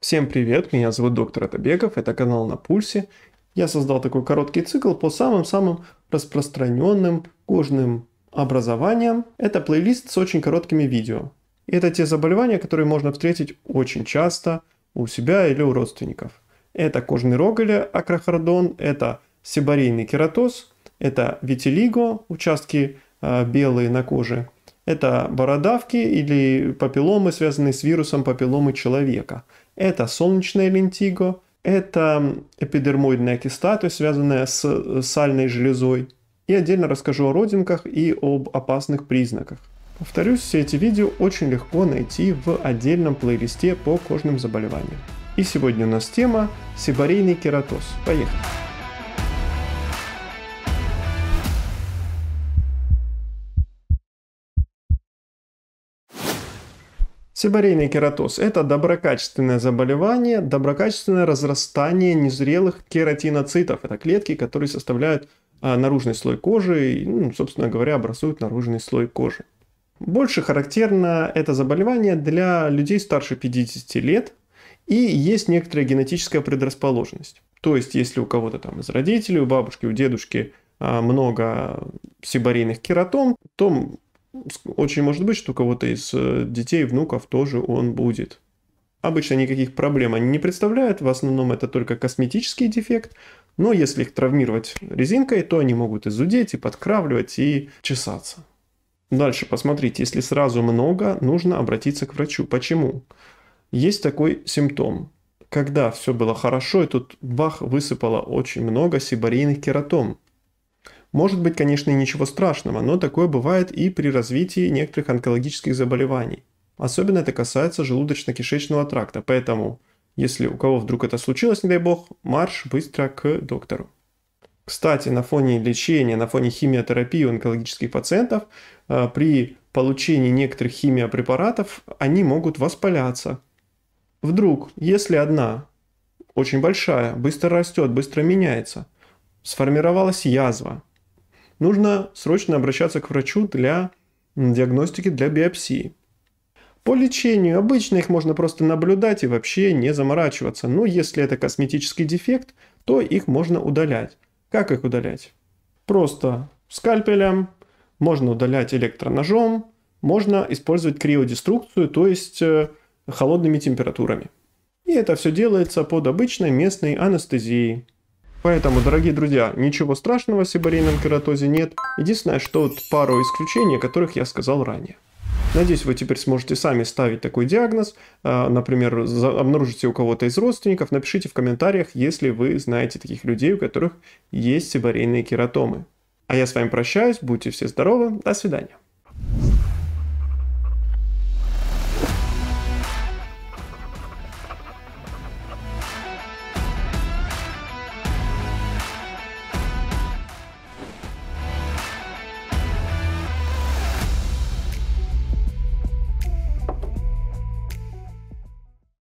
Всем привет, меня зовут доктор Атабеков, это канал «На пульсе». Я создал такой короткий цикл по самым-самым распространенным кожным образованиям. Это плейлист с очень короткими видео. это те заболевания, которые можно встретить очень часто у себя или у родственников. Это кожный роголя, акрохордон, это сибарейный кератоз, это витилиго, участки э, белые на коже – это бородавки или папилломы, связанные с вирусом папилломы человека. Это солнечная лентиго, это эпидермоидная киста, то есть связанная с э, сальной железой. И отдельно расскажу о родинках и об опасных признаках. Повторюсь, все эти видео очень легко найти в отдельном плейлисте по кожным заболеваниям. И сегодня у нас тема сибарейный кератоз. Поехали! Сибарейный кератоз – это доброкачественное заболевание, доброкачественное разрастание незрелых кератиноцитов. Это клетки, которые составляют а, наружный слой кожи и, ну, собственно говоря, образуют наружный слой кожи. Больше характерно это заболевание для людей старше 50 лет, и есть некоторая генетическая предрасположенность. То есть, если у кого-то там из родителей, у бабушки, у дедушки а, много сибарийных кератом, то очень может быть, что у кого-то из э, детей, внуков тоже он будет. Обычно никаких проблем они не представляют, в основном это только косметический дефект, но если их травмировать резинкой, то они могут и зудеть, и подкравливать, и чесаться. Дальше посмотрите, если сразу много, нужно обратиться к врачу. Почему? Есть такой симптом. Когда все было хорошо, и тут бах, высыпало очень много сибарийных кератом. Может быть, конечно, и ничего страшного, но такое бывает и при развитии некоторых онкологических заболеваний. Особенно это касается желудочно-кишечного тракта, поэтому, если у кого вдруг это случилось, не дай бог, марш быстро к доктору. Кстати, на фоне лечения, на фоне химиотерапии у онкологических пациентов э, при получении некоторых химиопрепаратов они могут воспаляться. Вдруг, если одна очень большая, быстро растет, быстро меняется, сформировалась язва, нужно срочно обращаться к врачу для диагностики, для биопсии. По лечению обычно их можно просто наблюдать и вообще не заморачиваться, но если это косметический дефект, то их можно удалять. Как их удалять? Просто скальпелем, можно удалять электроножом, можно использовать криодеструкцию, то есть э, холодными температурами. И это все делается под обычной местной анестезией. Поэтому, дорогие друзья, ничего страшного с сибарийном кератозе нет. Единственное, что вот пару исключений, о которых я сказал ранее. Надеюсь, вы теперь сможете сами ставить такой диагноз, а, например, обнаружите у кого-то из родственников, напишите в комментариях, если вы знаете таких людей, у которых есть сибарейные кератомы. А я с вами прощаюсь, будьте все здоровы, до свидания.